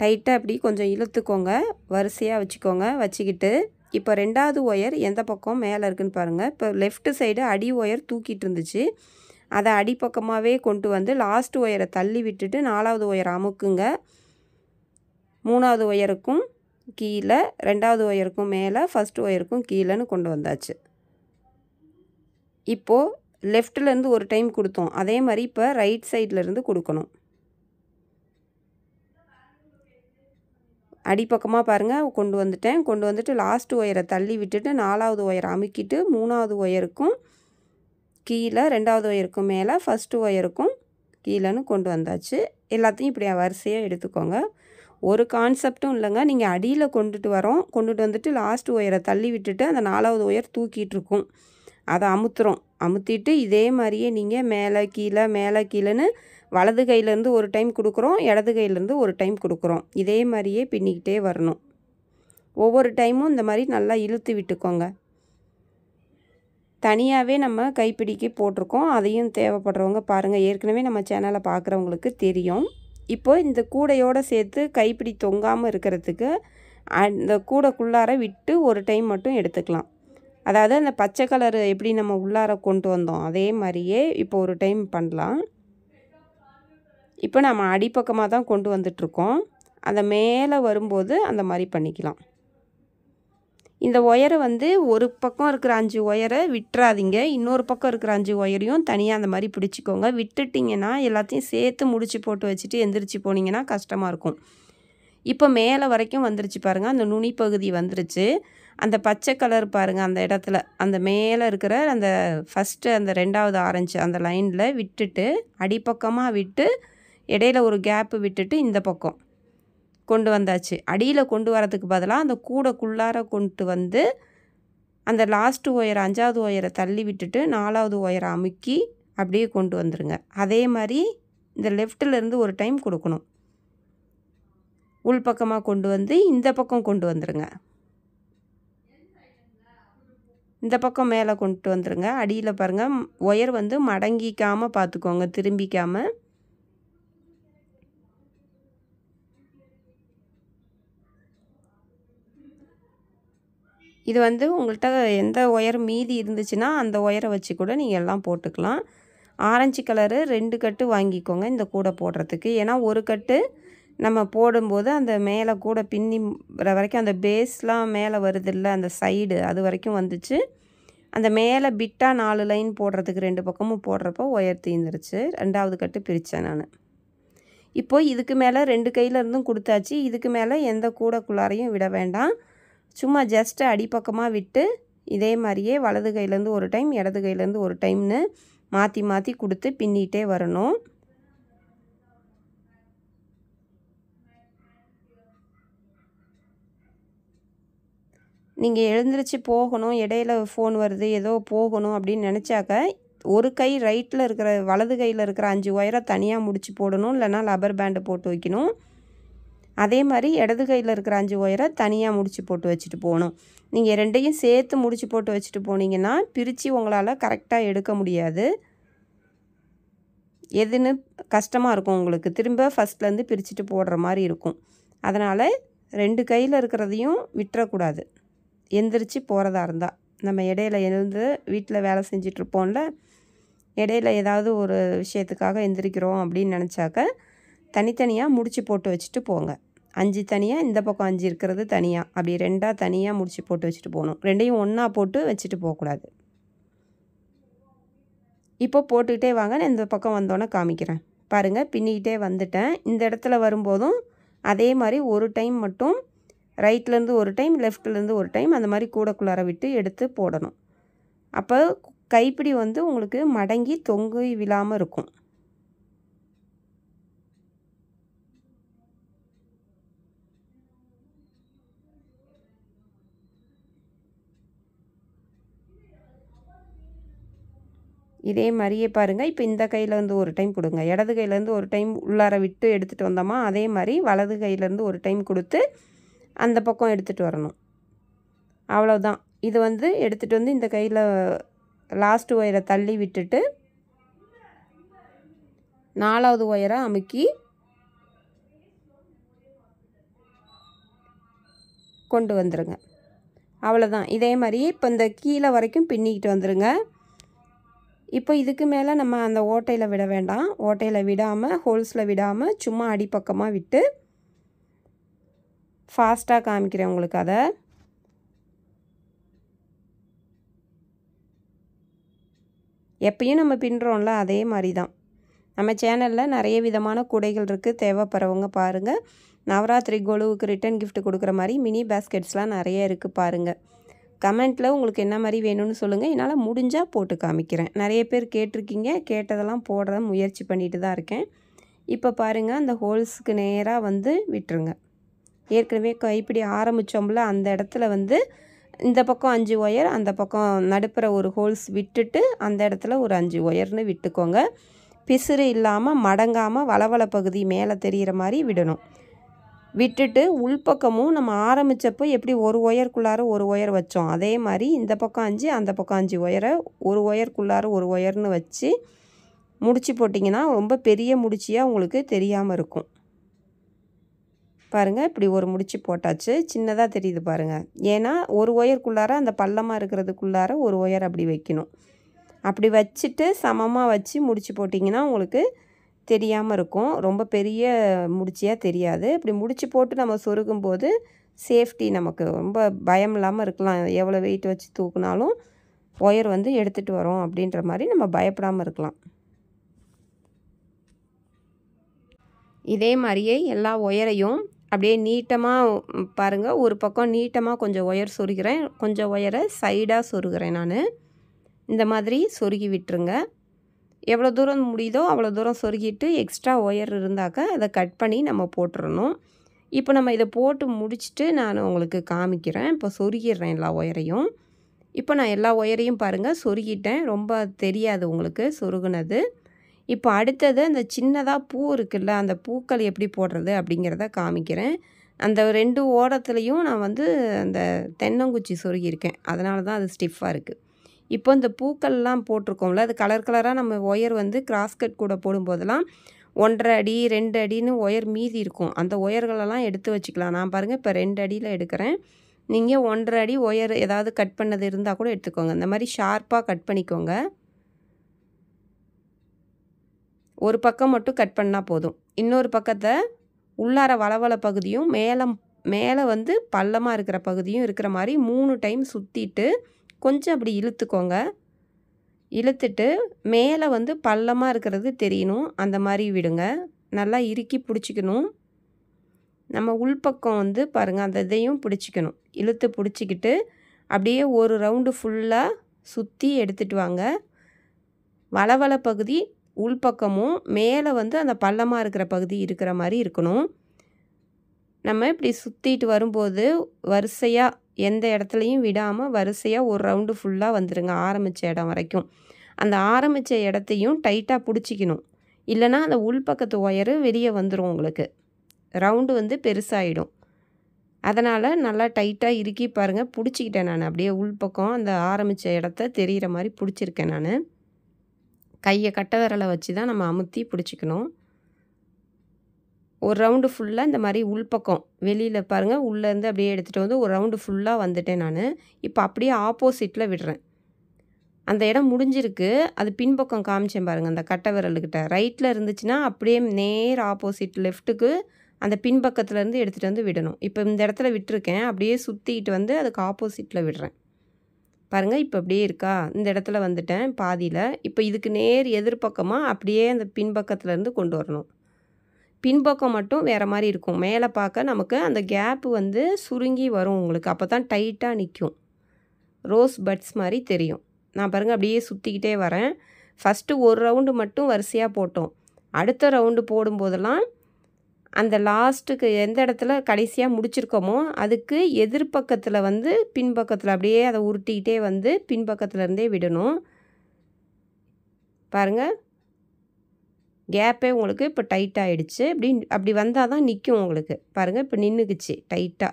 டைட்டாக இப்படி கொஞ்சம் இழுத்துக்கோங்க வரிசையாக வச்சுக்கோங்க வச்சுக்கிட்டு இப்போ ரெண்டாவது ஒயர் எந்த பக்கம் மேலே இருக்குதுன்னு பாருங்கள் இப்போ லெஃப்ட் சைடு அடி ஒயர் தூக்கிட்டு இருந்துச்சு அதை அடிப்பக்கமாகவே கொண்டு வந்து லாஸ்ட் ஒயரை தள்ளி விட்டுட்டு நாலாவது ஒயர் அமுக்குங்க மூணாவது ஒயருக்கும் கீழே ரெண்டாவது ஒயருக்கும் மேலே ஃபஸ்ட் ஒயருக்கும் கீழேன்னு கொண்டு வந்தாச்சு இப்போது லெஃப்ட்லேருந்து ஒரு டைம் கொடுத்தோம் அதே மாதிரி இப்போ ரைட் சைட்லேருந்து கொடுக்கணும் அடிப்பக்கமாக பாருங்கள் கொண்டு வந்துட்டேன் கொண்டு வந்துட்டு லாஸ்ட்டு ஒயரை தள்ளி விட்டுட்டு நாலாவது ஒயரை அமுக்கிட்டு மூணாவது ஒயருக்கும் கீழே ரெண்டாவது ஒயருக்கும் மேலே ஃபஸ்ட்டு ஒயருக்கும் கீழேன்னு கொண்டு வந்தாச்சு எல்லாத்தையும் இப்படி வரிசையாக எடுத்துக்கோங்க ஒரு கான்செப்டும் இல்லைங்க நீங்கள் அடியில் கொண்டுட்டு வரோம் கொண்டுட்டு வந்துட்டு லாஸ்ட் ஒயரை தள்ளி விட்டுட்டு அந்த நாலாவது ஒயர் தூக்கிட்டுருக்கும் அதை அமுத்துறோம் அமுத்திட்டு இதே மாதிரியே நீங்கள் மேலே கீழே மேலே கீழேன்னு வலது கையிலேருந்து ஒரு டைம் கொடுக்குறோம் இடது கையிலேருந்து ஒரு டைம் கொடுக்குறோம் இதே மாதிரியே பின்னிக்கிட்டே வரணும் ஒவ்வொரு டைமும் இந்த மாதிரி நல்லா இழுத்து விட்டுக்கோங்க தனியாகவே நம்ம கைப்பிடிக்கி போட்டிருக்கோம் அதையும் தேவைப்படுறவங்க பாருங்கள் ஏற்கனவே நம்ம சேனலை பார்க்குறவங்களுக்கு தெரியும் இப்போது இந்த கூடையோடு சேர்த்து கைப்பிடி தொங்காமல் இருக்கிறதுக்கு அந்த கூடைக்குள்ளார விட்டு ஒரு டைம் மட்டும் எடுத்துக்கலாம் அதாவது அந்த பச்சை கலர் எப்படி நம்ம உள்ளார கொண்டு வந்தோம் அதே மாதிரியே இப்போ ஒரு டைம் பண்ணலாம் இப்போ நம்ம அடிப்பக்கமாக தான் கொண்டு வந்துட்ருக்கோம் அந்த மேலே வரும்போது அந்த மாதிரி பண்ணிக்கலாம் இந்த ஒயரை வந்து ஒரு பக்கம் இருக்கிற அஞ்சு ஒயரை விட்டுறாதீங்க இன்னொரு பக்கம் இருக்கிற அஞ்சு ஒயரையும் தனியாக அந்த மாதிரி பிடிச்சிக்கோங்க விட்டுட்டிங்கன்னா எல்லாத்தையும் சேர்த்து முடிச்சு போட்டு வச்சுட்டு எந்திரிச்சு போனீங்கன்னா கஷ்டமாக இருக்கும் இப்போ மேலே வரைக்கும் வந்துருச்சு பாருங்கள் அந்த நுனி பகுதி வந்துருச்சு அந்த பச்சை கலர் பாருங்கள் அந்த இடத்துல அந்த மேலே இருக்கிற அந்த ஃபஸ்ட்டு அந்த ரெண்டாவது ஆரஞ்சு அந்த லைனில் விட்டுட்டு அடிப்பக்கமாக விட்டு இடையில ஒரு கேப்பு விட்டுட்டு இந்த பக்கம் கொண்டு வந்தாச்சு அடியில் கொண்டு வரதுக்கு பதிலாக அந்த கூடைக்குள்ளார கொண்டு வந்து அந்த லாஸ்ட்டு ஒயரை அஞ்சாவது ஒயரை தள்ளி விட்டுட்டு நாலாவது ஒயரை அமுக்கி அப்படியே கொண்டு வந்துடுங்க அதே மாதிரி இந்த லெஃப்டிலேருந்து ஒரு டைம் கொடுக்கணும் உள்பக்கமாக கொண்டு வந்து இந்த பக்கம் கொண்டு வந்துடுங்க இந்த பக்கம் மேலே கொண்டு வந்துடுங்க அடியில் பாருங்கள் ஒயர் வந்து மடங்கிக்காமல் பார்த்துக்கோங்க திரும்பிக்காமல் இது வந்து உங்கள்கிட்ட எந்த ஒயர் மீதி இருந்துச்சுன்னா அந்த ஒயரை வச்சு கூட நீங்கள் எல்லாம் போட்டுக்கலாம் ஆரஞ்சு கலரு ரெண்டு கட்டு வாங்கிக்கோங்க இந்த கூடை போடுறதுக்கு ஏன்னா ஒரு கட்டு நம்ம போடும்போது அந்த மேலே கூட பின்னி வரைக்கும் அந்த பேஸ்லாம் மேலே வருது இல்லை அந்த சைடு அது வரைக்கும் வந்துச்சு அந்த மேலே பிட்டாக நாலு லைன் போடுறதுக்கு ரெண்டு பக்கமும் போடுறப்போ ஒயர் தீந்துருச்சு ரெண்டாவது கட்டு பிரித்தேன் நான் இப்போது இதுக்கு மேலே ரெண்டு கையில் இருந்தும் கொடுத்தாச்சு இதுக்கு மேலே எந்த கூடக்குள்ளாரையும் விட வேண்டாம் சும்மா ஜஸ்ட்டு அடிப்பக்கமாக விட்டு இதே மாதிரியே வலது கையிலேருந்து ஒரு டைம் இடது கையிலேருந்து ஒரு டைம்னு மாற்றி மாற்றி கொடுத்து பின்னிகிட்டே வரணும் நீங்கள் எழுந்திரிச்சு போகணும் இடையில ஃபோன் வருது ஏதோ போகணும் அப்படின்னு நினச்சாக்க ஒரு கை ரைட்டில் இருக்கிற வலது கையில் இருக்கிற அஞ்சு ஒயரை தனியாக முடிச்சு போடணும் இல்லைனா லபர் பேண்டு போட்டு வைக்கணும் அதே மாதிரி இடது கையில் இருக்கிற அஞ்சு ஒயரை தனியாக முடிச்சு போட்டு வச்சுட்டு போகணும் நீங்கள் ரெண்டையும் சேர்த்து முடிச்சு போட்டு வச்சுட்டு போனீங்கன்னா பிரித்து உங்களால் கரெக்டாக எடுக்க முடியாது எதுன்னு கஷ்டமாக இருக்கும் உங்களுக்கு திரும்ப ஃபஸ்ட்லேருந்து பிரிச்சுட்டு போடுற மாதிரி இருக்கும் அதனால் ரெண்டு கையில் இருக்கிறதையும் விட்டுறக்கூடாது எந்திரிச்சு போகிறதா இருந்தால் நம்ம இடையில எழுந்து வீட்டில் வேலை செஞ்சிட்ருப்போம்ல இடையில ஏதாவது ஒரு விஷயத்துக்காக எந்திரிக்கிறோம் அப்படின்னு நினச்சாக்க தனித்தனியாக முடிச்சு போட்டு வச்சுட்டு போங்க அஞ்சு தனியாக இந்த பக்கம் அஞ்சு இருக்கிறது தனியாக அப்படி ரெண்டாக தனியாக முடித்து போட்டு வச்சுட்டு போகணும் ரெண்டையும் ஒன்றா போட்டு வச்சுட்டு போகக்கூடாது இப்போ போட்டுக்கிட்டே வாங்க நான் இந்த பக்கம் வந்தோன்னே காமிக்கிறேன் பாருங்கள் பின்னிக்கிட்டே வந்துட்டேன் இந்த இடத்துல வரும்போதும் அதே மாதிரி ஒரு டைம் மட்டும் ரைட்லேருந்து ஒரு டைம் லெஃப்ட்லேருந்து ஒரு டைம் அந்த மாதிரி கூடக்குள்ளார விட்டு எடுத்து போடணும் அப்போ கைப்பிடி வந்து உங்களுக்கு மடங்கி தொங்கி விழாமல் இருக்கும் இதே மாதிரியே பாருங்கள் இப்போ இந்த கையிலேருந்து ஒரு டைம் கொடுங்க இடது கையிலேருந்து ஒரு டைம் உள்ளார விட்டு எடுத்துகிட்டு வந்தோமா அதே மாதிரி வலது கையிலேருந்து ஒரு டைம் கொடுத்து அந்த பக்கம் எடுத்துகிட்டு வரணும் அவ்வளோதான் இது வந்து எடுத்துகிட்டு வந்து இந்த கையில் லாஸ்ட் ஒயரை தள்ளி விட்டுட்டு நாலாவது ஒயரை அமுக்கி கொண்டு வந்துடுங்க அவ்வளோதான் இதே மாதிரியே இப்போ இந்த கீழே வரைக்கும் பின்னிக்கிட்டு வந்துடுங்க இப்போ இதுக்கு மேலே நம்ம அந்த ஓட்டையில் விட வேண்டாம் ஓட்டையில் விடாமல் ஹோல்ஸில் விடாமல் சும்மா அடிப்பக்கமாக விட்டு ஃபாஸ்ட்டாக காமிக்கிறேன் உங்களுக்கு அதை எப்பயும் நம்ம பின்னுறோம்ல அதே மாதிரி தான் நம்ம சேனலில் நிறைய விதமான குடைகள் இருக்குது தேவைப்படுறவங்க பாருங்கள் நவராத்திரி கொலுவுக்கு ரிட்டன் கிஃப்ட் கொடுக்குற மாதிரி மினி பேஸ்கெட்ஸ்லாம் நிறைய இருக்குது பாருங்கள் கமெண்ட்டில் உங்களுக்கு என்ன மாதிரி வேணும்னு சொல்லுங்கள் என்னால் முடிஞ்சால் போட்டு காமிக்கிறேன் நிறைய பேர் கேட்டிருக்கீங்க கேட்டதெல்லாம் போடுறத முயற்சி பண்ணிட்டு தான் இருக்கேன் இப்போ பாருங்கள் அந்த ஹோல்ஸுக்கு நேராக வந்து விட்டுருங்க ஏற்கனவே கைப்பிடி ஆரம்பித்தோம்ல அந்த இடத்துல வந்து இந்த பக்கம் அஞ்சு ஒயர் அந்த பக்கம் நடுப்புற ஒரு ஹோல்ஸ் விட்டுட்டு அந்த இடத்துல ஒரு அஞ்சு ஒயர்னு விட்டுக்கோங்க பிசுறு இல்லாமல் மடங்காமல் வளவள பகுதி மேலே தெரிகிற மாதிரி விடணும் விட்டுட்டு உள்பக்கமும் நம்ம ஆரம்பித்தப்போ எப்படி ஒரு ஒயருக்குள்ளார ஒரு ஒயர் வச்சோம் அதே மாதிரி இந்த பக்கம் அஞ்சு அந்த பக்கம் அஞ்சு ஒயரை ஒரு ஒயருக்குள்ளார ஒரு ஒயர்னு வச்சு முடிச்சு போட்டிங்கன்னா ரொம்ப பெரிய முடிச்சியாக உங்களுக்கு தெரியாமல் இருக்கும் பாருங்கள் இப்படி ஒரு முடிச்சு போட்டாச்சு சின்னதாக தெரியுது பாருங்கள் ஏன்னா ஒரு ஒயருக்குள்ளார அந்த பள்ளமாக இருக்கிறதுக்குள்ளார ஒரு ஒயர் அப்படி வைக்கணும் அப்படி வச்சுட்டு சமமாக வச்சு முடிச்சு போட்டிங்கன்னா உங்களுக்கு தெரியாமல் இருக்கும் ரொம்ப பெரிய முடிச்சியாக தெரியாது இப்படி முடிச்சு போட்டு நம்ம சொருகும்போது சேஃப்டி நமக்கு ரொம்ப பயம் இல்லாமல் இருக்கலாம் எவ்வளோ வெயிட் வச்சு தூக்குனாலும் ஒயர் வந்து எடுத்துகிட்டு வரோம் அப்படின்ற மாதிரி நம்ம பயப்படாமல் இருக்கலாம் இதே மாதிரியே எல்லா ஒயரையும் அப்படியே நீட்டமாக பாருங்கள் ஒரு பக்கம் நீட்டமாக கொஞ்சம் ஒயர் சொருகிறேன் கொஞ்சம் ஒயரை சைடாக சொருகிறேன் நான் இந்த மாதிரி சொருகி விட்டுருங்க எவ்வளோ தூரம் முடியுதோ அவ்வளோ தூரம் சொருகிட்டு எக்ஸ்ட்ரா ஒயர் இருந்தாக்க அதை கட் பண்ணி நம்ம போட்டுடணும் இப்போ நம்ம இதை போட்டு முடிச்சுட்டு நான் உங்களுக்கு காமிக்கிறேன் இப்போ சொருகிடுறேன் எல்லா ஒயரையும் இப்போ நான் எல்லா ஒயரையும் பாருங்கள் சொருகிட்டேன் ரொம்ப தெரியாது உங்களுக்கு சொருகுனது இப்போ அடுத்தது அந்த சின்னதாக பூ இருக்குல்ல அந்த பூக்கள் எப்படி போடுறது அப்படிங்கிறத காமிக்கிறேன் அந்த ரெண்டு ஓரத்துலேயும் நான் வந்து அந்த தென்னங்குச்சி சொருகியிருக்கேன் அதனால தான் அது ஸ்டிஃபாக இருக்குது இப்போ இந்த பூக்கள்லாம் போட்டிருக்கோம்ல அது கலர் கலராக நம்ம ஒயர் வந்து கிராஸ்கட் கூட போடும்போதெல்லாம் ஒன்றரை அடி ரெண்டு அடின்னு ஒயர் மீதி இருக்கும் அந்த ஒயர்களெல்லாம் எடுத்து வச்சுக்கலாம் நான் பாருங்கள் இப்போ ரெண்டு அடியில் எடுக்கிறேன் நீங்கள் ஒன்றரை அடி ஒயர் ஏதாவது கட் பண்ணது இருந்தால் கூட எடுத்துக்கோங்க இந்த மாதிரி ஷார்ப்பாக கட் பண்ணிக்கோங்க ஒரு பக்கம் மட்டும் கட் பண்ணால் போதும் இன்னொரு பக்கத்தை உள்ளார வளவள பகுதியும் மேலே மேலே வந்து பள்ளமாக இருக்கிற பகுதியும் இருக்கிற மாதிரி மூணு டைம் சுற்றிட்டு கொஞ்சம் அப்படி இழுத்துக்கோங்க இழுத்துட்டு மேலே வந்து பள்ளமாக இருக்கிறது தெரியணும் அந்த மாதிரி விடுங்க நல்லா இறுக்கி பிடிச்சிக்கணும் நம்ம உள்பக்கம் வந்து பாருங்கள் அந்த இதையும் பிடிச்சிக்கணும் இழுத்து பிடிச்சிக்கிட்டு அப்படியே ஒரு ரவுண்டு ஃபுல்லாக சுற்றி எடுத்துகிட்டு வாங்க வளவள பகுதி உள்பக்கமும் மேலே வந்து அந்த பள்ளமாக இருக்கிற பகுதி இருக்கிற மாதிரி இருக்கணும் நம்ம இப்படி சுற்றிட்டு வரும்போது வரிசையாக எந்த இடத்துலையும் விடாமல் வரிசையாக ஒரு ரவுண்டு ஃபுல்லாக வந்துடுங்க ஆரம்பித்த இடம் வரைக்கும் அந்த ஆரம்பித்த இடத்தையும் டைட்டாக பிடிச்சிக்கணும் இல்லைனா அந்த உள்பக்கத்து ஒயரு வெளியே வந்துடும் உங்களுக்கு ரவுண்டு வந்து பெருசாகிடும் அதனால் நல்லா டைட்டாக இறுக்கி பாருங்கள் பிடிச்சிக்கிட்டேன் நான் அப்படியே உள்பக்கம் அந்த ஆரம்பித்த இடத்த தெரிகிற மாதிரி பிடிச்சிருக்கேன் நான் கையை கட்ட விரலை வச்சு தான் நம்ம அமுத்தி பிடிச்சிக்கணும் ஒரு ரவுண்டு ஃபுல்லாக இந்த மாதிரி உள்பக்கம் வெளியில் பாருங்கள் உள்ளேருந்து அப்படியே எடுத்துகிட்டு வந்து ஒரு ரவுண்டு ஃபுல்லாக வந்துட்டேன் நான் இப்போ அப்படியே ஆப்போசிட்டில் விடுறேன் அந்த இடம் முடிஞ்சிருக்கு அது பின்பக்கம் காமிச்சேன் பாருங்கள் அந்த கட்டை விரலுக்கிட்ட ரைட்டில் இருந்துச்சுன்னா அப்படியே நேர் ஆப்போசிட் லெஃப்ட்டுக்கு அந்த பின்பக்கத்துலேருந்து எடுத்துகிட்டு வந்து விடணும் இப்போ இந்த இடத்துல விட்டுருக்கேன் அப்படியே சுற்றிக்கிட்டு வந்து அதுக்கு ஆப்போசிட்டில் விடுறேன் பாருங்கள் இப்போ அப்படியே இருக்கா இந்த இடத்துல வந்துட்டேன் பாதியில் இப்போ இதுக்கு நேர் எதிர்பக்கமாக அப்படியே அந்த பின்பக்கத்துலேருந்து கொண்டு வரணும் பின்பக்கம் மட்டும் வேறு மாதிரி இருக்கும் மேலே பார்க்க நமக்கு அந்த கேப் வந்து சுருங்கி வரும் உங்களுக்கு அப்போ தான் டைட்டாக நிற்கும் ரோஸ் பட்ஸ் மாதிரி தெரியும் நான் பாருங்கள் அப்படியே சுற்றிக்கிட்டே வரேன் ஃபஸ்ட்டு ஒரு ரவுண்டு மட்டும் வரிசையாக போட்டோம் அடுத்த ரவுண்டு போடும்போதெல்லாம் அந்த லாஸ்ட்டுக்கு எந்த இடத்துல கடைசியாக முடிச்சிருக்கோமோ அதுக்கு எதிர்பக்கத்தில் வந்து பின்பக்கத்தில் அப்படியே அதை உருட்டிக்கிட்டே வந்து பின்பக்கத்துலேருந்தே விடணும் பாருங்கள் கேப்பே உங்களுக்கு இப்போ டைட் ஆகிடுச்சு இப்படி அப்படி வந்தால் தான் நிற்கும் உங்களுக்கு பாருங்கள் இப்போ நின்றுக்குச்சு டைட்டாக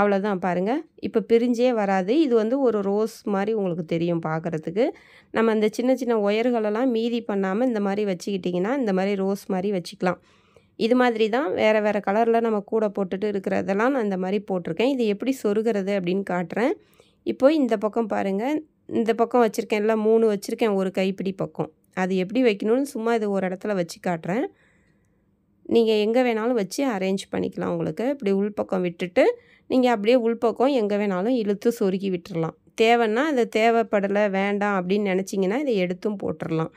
அவ்வளோதான் பாருங்கள் இப்போ பிரிஞ்சே வராது இது வந்து ஒரு ரோஸ் மாதிரி உங்களுக்கு தெரியும் பார்க்குறதுக்கு நம்ம அந்த சின்ன சின்ன ஒயர்களெல்லாம் மீதி பண்ணாமல் இந்த மாதிரி வச்சுக்கிட்டிங்கன்னா இந்த மாதிரி ரோஸ் மாதிரி வச்சுக்கலாம் இது மாதிரி தான் வேறு வேறு கலரில் நம்ம கூட போட்டுட்டு இருக்கிறதெல்லாம் நான் இந்த மாதிரி போட்டிருக்கேன் இது எப்படி சொருகிறது அப்படின்னு காட்டுறேன் இப்போது இந்த பக்கம் பாருங்கள் இந்த பக்கம் வச்சுருக்கேன் எல்லாம் மூணு வச்சுருக்கேன் ஒரு கைப்பிடி பக்கம் அது எப்படி வைக்கணும்னு சும்மா இது ஒரு இடத்துல வச்சு காட்டுறேன் நீங்கள் எங்கே வேணாலும் வச்சு அரேஞ்ச் பண்ணிக்கலாம் உங்களுக்கு இப்படி உள்பக்கம் விட்டுட்டு நீங்கள் அப்படியே உள்பக்கம் எங்கே வேணாலும் இழுத்து சொருக்கி விட்டுடலாம் தேவைன்னா அது தேவைப்படலை வேண்டாம் அப்படின்னு நினச்சிங்கன்னா இதை எடுத்தும் போட்டுடலாம்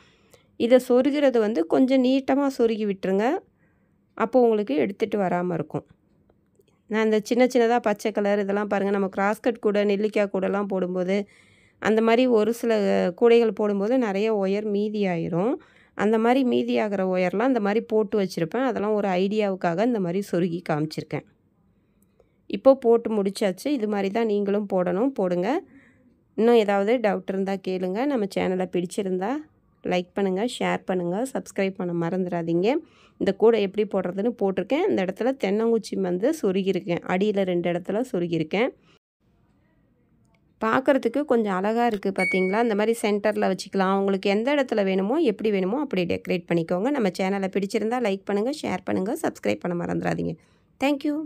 இதை சொருகிறது வந்து கொஞ்சம் நீட்டமாக சொருகி விட்டுருங்க அப்போது உங்களுக்கு எடுத்துகிட்டு வராமல் இருக்கும் நான் இந்த சின்ன சின்னதாக பச்சை கலர் இதெல்லாம் பாருங்கள் நம்ம கிராஸ்கட் கூட நெல்லிக்காய் கூடலாம் போடும்போது அந்த மாதிரி ஒரு சில கூடைகள் போடும்போது நிறைய ஒயர் மீதி ஆயிரும் அந்த மாதிரி மீதி ஆகிற ஒயர்லாம் அந்த மாதிரி போட்டு வச்சுருப்பேன் அதெல்லாம் ஒரு ஐடியாவுக்காக இந்த மாதிரி சொருகி காமிச்சிருக்கேன் இப்போது போட்டு முடித்தாச்சு இது மாதிரி தான் நீங்களும் போடணும் போடுங்க இன்னும் ஏதாவது டவுட் இருந்தால் கேளுங்க நம்ம சேனலை பிடிச்சிருந்தா லைக் பண்ணுங்கள் ஷேர் பண்ணுங்கள் சப்ஸ்கிரைப் பண்ண மறந்துடாதீங்க இந்த கூடை எப்படி போடுறதுன்னு போட்டிருக்கேன் இந்த இடத்துல தென்னங்குச்சி வந்து சொருகியிருக்கேன் அடியில் ரெண்டு இடத்துல சொருகியிருக்கேன் பார்க்குறதுக்கு கொஞ்சம் அழகாக இருக்குது பார்த்தீங்களா இந்த மாதிரி சென்டரில் வச்சுக்கலாம் உங்களுக்கு எந்த இடத்துல வேணுமோ எப்படி வேணுமோ அப்படி டெக்கரேட் பண்ணிக்கோங்க நம்ம சேனலை பிடிச்சிருந்தால் லைக் பண்ணுங்கள் ஷேர் பண்ணுங்கள் சப்ஸ்கிரைப் பண்ண மறந்துடாதீங்க தேங்க்யூ